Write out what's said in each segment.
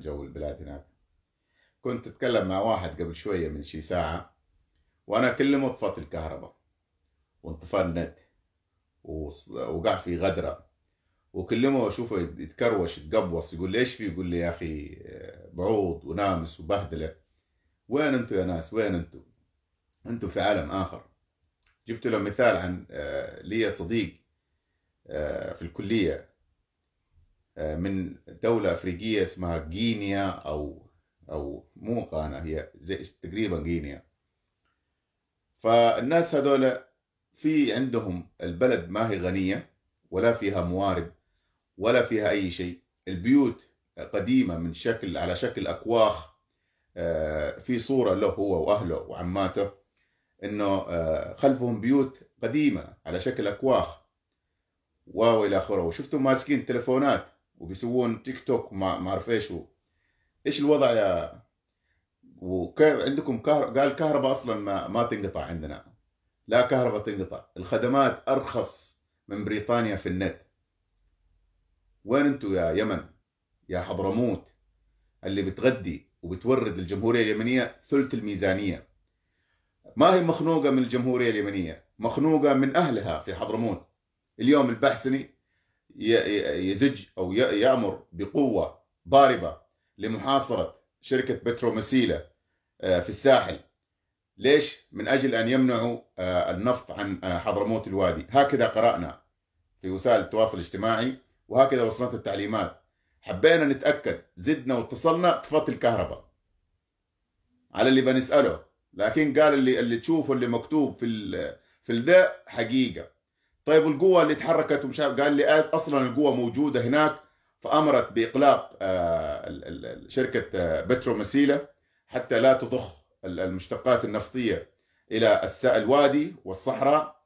جو البلاد هناك كنت اتكلم مع واحد قبل شويه من شي ساعه وانا اكلمه طفت الكهرباء وانطفى النت ووقع في غدره وكلمه واشوفه يتكروش يتقبوص يقول لي ايش في يقول لي يا اخي آه، بعوض ونامس وبهدله وين انتو يا ناس وين انتو انتو في عالم اخر جبت له مثال عن آه، لي صديق آه، في الكليه آه، من دولة أفريقية اسمها غينيا أو أو مو غانا هي زي تقريبا غينيا فالناس هذول في عندهم البلد ما هي غنية ولا فيها موارد ولا فيها أي شيء البيوت قديمة من شكل على شكل أكواخ آه، في صورة له هو وأهله وعماته إنه آه، خلفهم بيوت قديمة على شكل أكواخ واو إلى آخره وشفتهم ماسكين تلفونات وبيسوون تيك توك ما ما اعرف ايش ايش الوضع يا وكيف عندكم كهرباء قال الكهرباء اصلا ما, ما تنقطع عندنا لا كهرباء تنقطع الخدمات ارخص من بريطانيا في النت وين انتوا يا يمن يا حضرموت اللي بتغدي وبتورد الجمهوريه اليمنيه ثلث الميزانيه ما هي مخنوقه من الجمهوريه اليمنيه مخنوقه من اهلها في حضرموت اليوم البحسني يزج او يامر بقوه ضاربه لمحاصره شركه بترومسيلا آه، في الساحل ليش؟ من اجل ان يمنعوا آه، النفط عن آه، حضرموت الوادي، هكذا قرانا في وسائل التواصل الاجتماعي وهكذا وصلت التعليمات. حبينا نتاكد، زدنا واتصلنا طفت الكهرباء. على اللي بنساله، لكن قال اللي اللي تشوفه اللي مكتوب في في الذا حقيقه. طيب القوة اللي تحركت ومش قال لي أصلا القوة موجودة هناك فأمرت بإغلاق آه، شركة آه، بترو مسيلة حتى لا تضخ المشتقات النفطية إلى الوادي والصحراء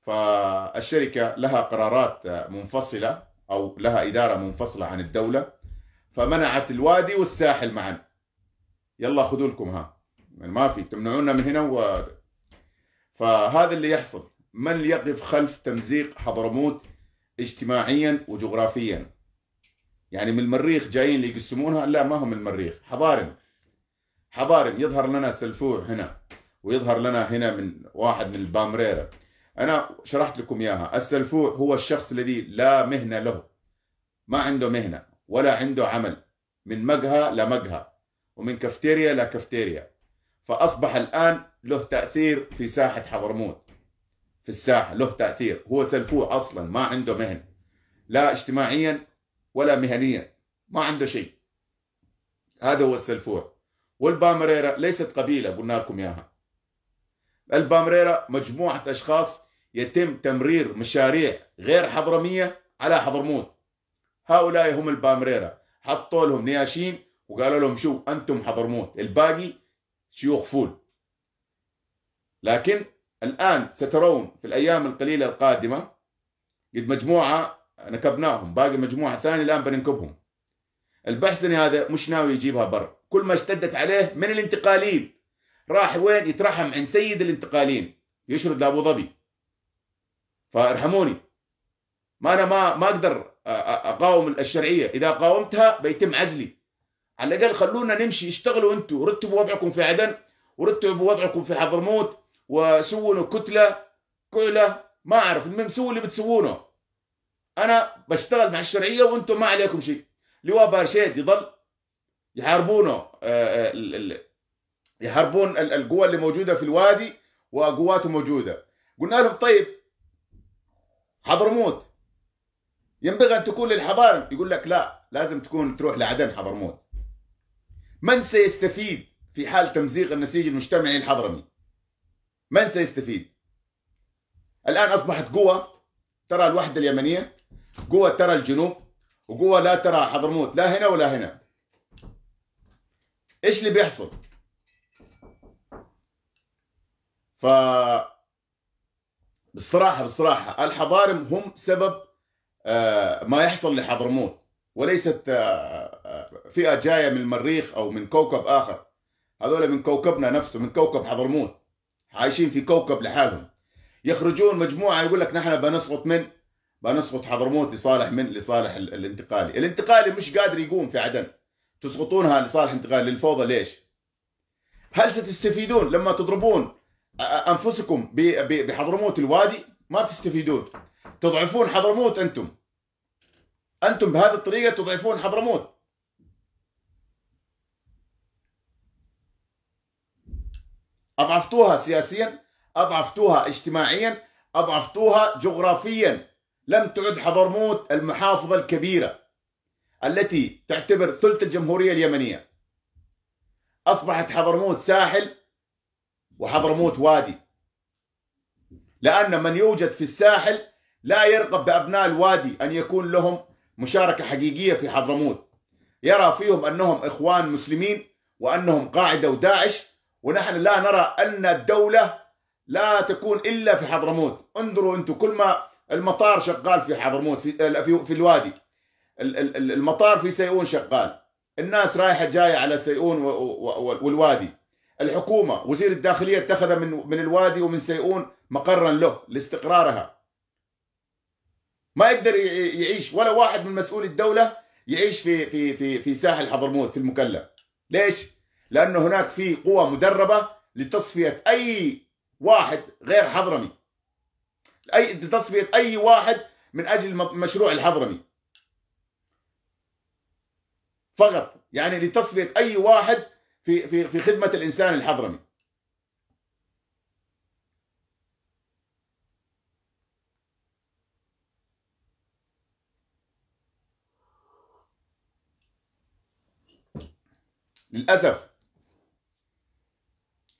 فالشركة لها قرارات آه، منفصلة أو لها إدارة منفصلة عن الدولة فمنعت الوادي والساحل معا يلا خذوا لكم ها ما في تمنعونا من هنا و... فهذا اللي يحصل من يقف خلف تمزيق حضرموت اجتماعيا وجغرافيا يعني من المريخ جايين اللي يقسمونها لا ما هم من المريخ حضارم حضارم يظهر لنا سلفوع هنا ويظهر لنا هنا من واحد من البامريرا انا شرحت لكم اياها السلفوع هو الشخص الذي لا مهنه له ما عنده مهنه ولا عنده عمل من مقهى لمقهى ومن كافتيريا لكافتيريا فاصبح الان له تاثير في ساحه حضرموت في الساحه له تاثير هو سلفوه اصلا ما عنده مهن لا اجتماعيا ولا مهنيا ما عنده شيء هذا هو السلفوع والبامريرا ليست قبيله قلنا لكم اياها البامريرا مجموعه اشخاص يتم تمرير مشاريع غير حضرميه على حضرموت هؤلاء هم البامريرا حطوا لهم نياشين وقالوا لهم شو انتم حضرموت الباقي شيوخ فول لكن الآن سترون في الأيام القليلة القادمة قد مجموعة نكبناهم باقي مجموعة ثانية الآن بننكبهم البحثني هذا مش ناوي يجيبها بر كل ما اشتدت عليه من الانتقالين راح وين يترحم عند سيد الانتقالين يشرد لابو ظبي فارحموني ما انا ما ما اقدر اقاوم الشرعيه اذا قاومتها بيتم عزلي على الاقل خلونا نمشي اشتغلوا انتم رتبوا وضعكم في عدن ورتبوا وضعكم في حضرموت وسووا كتله كعله ما اعرف المهم سووا اللي بتسوونه انا بشتغل مع الشرعيه وانتم ما عليكم شيء لواء بارشيد يضل يحاربونه آه، آه، يحاربون القوى اللي موجوده في الوادي وقواته موجوده قلنا لهم طيب حضرموت ينبغي ان تكون للحضارم يقول لك لا لازم تكون تروح لعدن حضرموت من سيستفيد في حال تمزيق النسيج المجتمعي الحضرمي من سيستفيد؟ الآن أصبحت قوة ترى الوحدة اليمنية قوة ترى الجنوب وقوة لا ترى حضرموت لا هنا ولا هنا إيش اللي بيحصل؟ ف بالصراحة بالصراحة الحضارم هم سبب آه، ما يحصل لحضرموت وليست آه، آه، فئة جاية من المريخ أو من كوكب آخر هذول من كوكبنا نفسه من كوكب حضرموت عايشين في كوكب لحالهم يخرجون مجموعه يقول لك نحن بنسقط من بنسقط حضرموت لصالح من لصالح الانتقالي الانتقالي مش قادر يقوم في عدن تسقطونها لصالح انتقالي للفوضى ليش هل ستستفيدون لما تضربون انفسكم بحضرموت الوادي ما تستفيدون تضعفون حضرموت انتم انتم بهذه الطريقه تضعفون حضرموت أضعفتوها سياسيا أضعفتوها اجتماعيا أضعفتوها جغرافيا لم تعد حضرموت المحافظة الكبيرة التي تعتبر ثلث الجمهورية اليمنية أصبحت حضرموت ساحل وحضرموت وادي لأن من يوجد في الساحل لا يرغب بأبناء الوادي أن يكون لهم مشاركة حقيقية في حضرموت يرى فيهم أنهم إخوان مسلمين وأنهم قاعدة وداعش ونحن لا نرى أن الدولة لا تكون إلا في حضرموت انظروا أنتم كل ما المطار شغال في حضرموت في, آه، في, في الوادي المطار في سيئون شغال الناس رايحة جاية على سيئون والوادي الحكومة وزير الداخلية اتخذ من من الوادي ومن سيئون مقرا له لاستقرارها ما يقدر يعيش ولا واحد من مسؤولي الدولة يعيش في في في في ساحل حضرموت في المكلا ليش؟ لأنه هناك في قوة مدربة لتصفية أي واحد غير حضرمي أي لتصفية أي واحد من أجل مشروع الحضرمي فقط يعني لتصفية أي واحد في في في خدمة الإنسان الحضرمي للأسف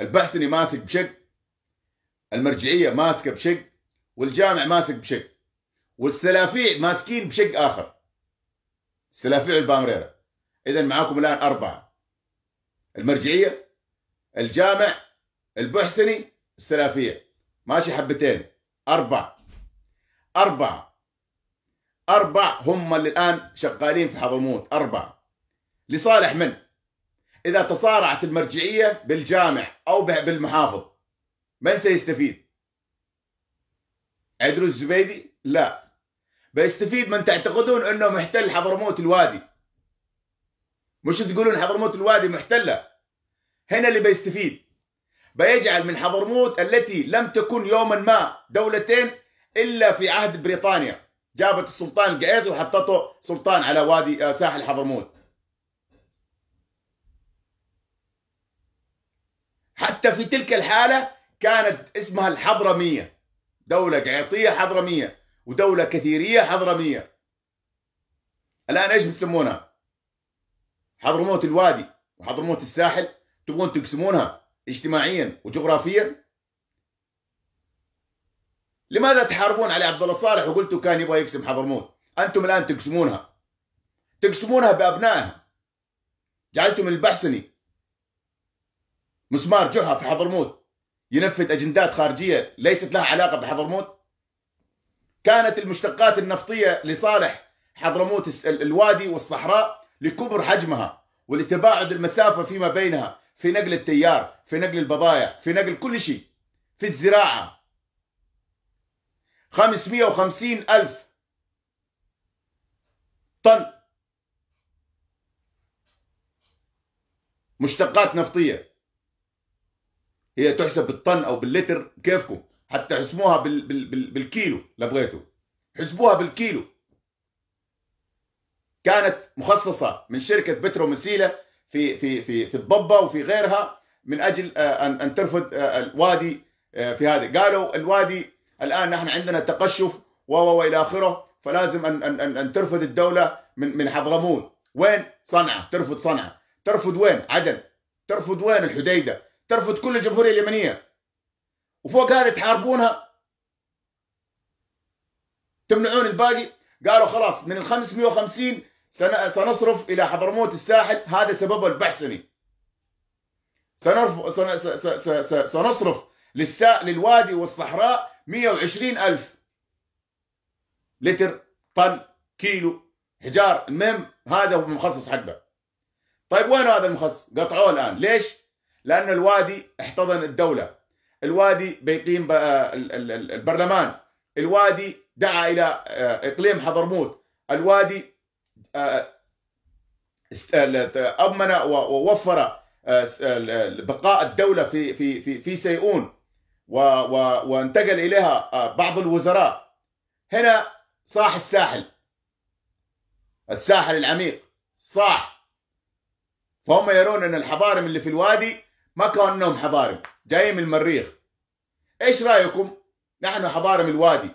البحثني ماسك بشق المرجعيه ماسكه بشق والجامع ماسك بشق والسلافيع ماسكين بشق اخر السلافيع والبامريرا اذا معاكم الان اربعه المرجعيه الجامع البحسني السلافيع ماشي حبتين اربع اربع اربع هم اللي الان شغالين في حضرموت اربع لصالح من؟ اذا تصارعت المرجعيه بالجامع او بالمحافظ من سيستفيد؟ عدرو الزبيدي؟ لا بيستفيد من تعتقدون انه محتل حضرموت الوادي مش تقولون حضرموت الوادي محتله هنا اللي بيستفيد بيجعل من حضرموت التي لم تكن يوما ما دولتين الا في عهد بريطانيا جابت السلطان قعيد وحطته سلطان على وادي آه، ساحل حضرموت حتى في تلك الحالة كانت اسمها الحضرمية دولة قعيطية حضرمية ودولة كثيرية حضرمية الآن إيش بتسمونها حضرموت الوادي وحضرموت الساحل تبغون تقسمونها اجتماعيا وجغرافيا لماذا تحاربون علي عبد الله صالح وقلتوا كان يبغى يقسم حضرموت انتم الان تقسمونها تقسمونها بابنائها جعلتم البحسني مسمار جحا في حضرموت ينفذ أجندات خارجية ليست لها علاقة بحضرموت كانت المشتقات النفطية لصالح حضرموت الوادي والصحراء لكبر حجمها ولتباعد المسافة فيما بينها في نقل التيار في نقل البضائع في نقل كل شيء في الزراعة 550 ألف طن مشتقات نفطيه هي تحسب بالطن او باللتر كيفكم حتى حسموها بال... بال... بال... بالكيلو لو بغيتوا حسبوها بالكيلو كانت مخصصه من شركه بترو مسيله في في في في الضبه وفي غيرها من اجل آه، ان ان ترفض آه، الوادي آه، في هذا قالوا الوادي الان نحن عندنا تقشف و الى اخره فلازم ان ان ان ترفض الدوله من من حضرموت وين صنعاء ترفض صنعاء ترفض وين عدن ترفض وين الحديده ترفض كل الجمهورية اليمنية وفوق هذا تحاربونها تمنعون الباقي قالوا خلاص من ال 550 سنصرف إلى حضرموت الساحل هذا سببه البحثني سنصرف للسا... للوادي والصحراء 120 ألف لتر طن كيلو حجار المهم هذا هو المخصص حقه طيب وين هذا المخصص؟ قطعوه الآن ليش؟ لأن الوادي احتضن الدولة الوادي بيقيم البرلمان الوادي دعا إلى آه، إقليم حضرموت الوادي آه، أضمن ووفر آه، بقاء الدولة في في في في سيئون وانتقل إليها بعض الوزراء هنا صاح الساحل الساحل العميق صاح فهم يرون أن الحضارم اللي في الوادي ما كونهم حضارم جايين من المريخ ايش رايكم نحن حضارم الوادي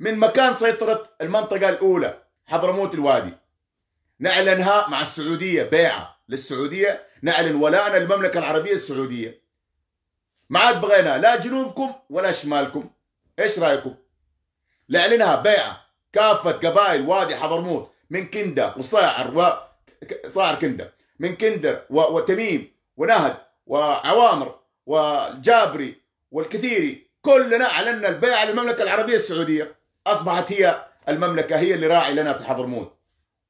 من مكان سيطرة المنطقة الأولى حضرموت الوادي نعلنها مع السعودية بيعة للسعودية نعلن ولاءنا للمملكة العربية السعودية ما عاد بغينا لا جنوبكم ولا شمالكم ايش رايكم نعلنها بيعة كافة قبائل وادي حضرموت من كندا وصاعر و صاعر من كندر وتميم ونهد وعوامر والجابري والكثيري كلنا اعلنا البيع للمملكه العربيه السعوديه اصبحت هي المملكه هي اللي راعي لنا في حضرموت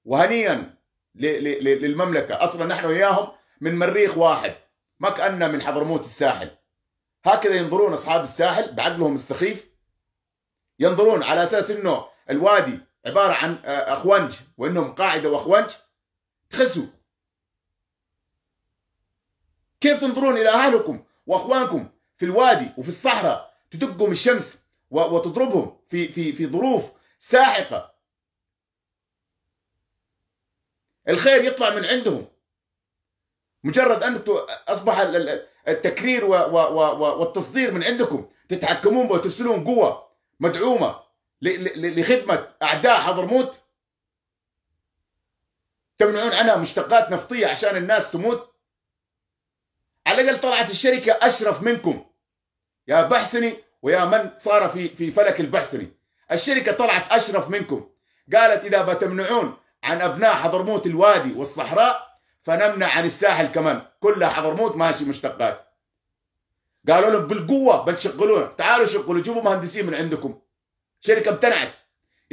وهنيئا للمملكه اصلا نحن وياهم من مريخ واحد ما كاننا من حضرموت الساحل هكذا ينظرون اصحاب الساحل بعقلهم السخيف ينظرون على اساس انه الوادي عباره عن آه، اخونج وانهم قاعده واخونج تخسوا كيف تنظرون إلى أهلكم وأخوانكم في الوادي وفي الصحراء تدقهم الشمس وتضربهم في في في ظروف ساحقة الخير يطلع من عندهم مجرد أن أصبح التكرير والتصدير من عندكم تتحكمون وترسلون قوة مدعومة لخدمة أعداء حضرموت تمنعون عنها مشتقات نفطية عشان الناس تموت على الاقل طلعت الشركه اشرف منكم يا بحسني ويا من صار في في فلك البحسني الشركه طلعت اشرف منكم قالت اذا بتمنعون عن ابناء حضرموت الوادي والصحراء فنمنع عن الساحل كمان كلها حضرموت ماشي مشتقات قالوا لهم بالقوه بتشغلونا تعالوا شغلوا جيبوا مهندسين من عندكم شركه امتنعت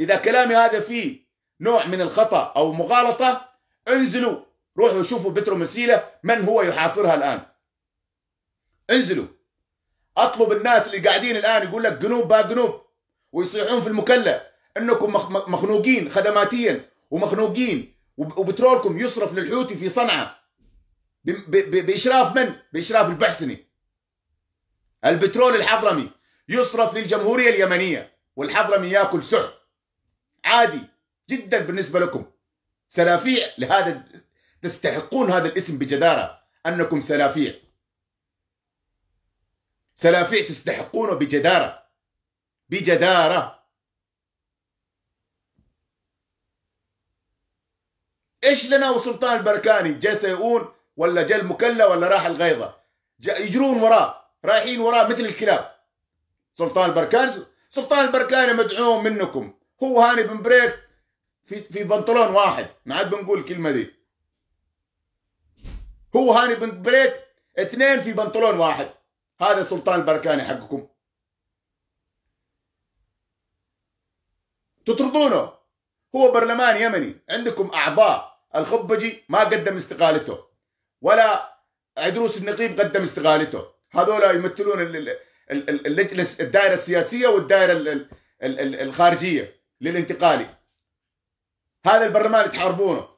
اذا كلامي هذا فيه نوع من الخطا او مغالطه انزلوا روحوا شوفوا بترو مسيله من هو يحاصرها الان انزلوا اطلب الناس اللي قاعدين الان يقول لك جنوب با جنوب ويصيحون في المكلة انكم مخنوقين خدماتيا ومخنوقين وبترولكم يصرف للحوثي في صنعاء باشراف من؟ باشراف البحسني البترول الحضرمي يصرف للجمهوريه اليمنيه والحضرمي ياكل سحر عادي جدا بالنسبه لكم سلافيع لهذا تستحقون هذا الاسم بجداره انكم سلافيع سلافيع تستحقونه بجدارة بجدارة ايش لنا وسلطان البركاني جا سيئون ولا جا المكلة ولا راح الغيضة يجرون وراه رايحين وراه مثل الكلاب سلطان البركاني سلطان البركاني مدعوم منكم هو هاني بن بريك في في بنطلون واحد ما عاد بنقول الكلمه دي هو هاني بن بريك اثنين في بنطلون واحد هذا سلطان البركاني حقكم تطردونه هو برلمان يمني عندكم اعضاء الخبجي ما قدم استقالته ولا عدروس النقيب قدم استقالته هذول يمثلون اللجنه الدائره السياسيه والدائره الخارجيه للانتقالي هذا البرلمان تحاربونه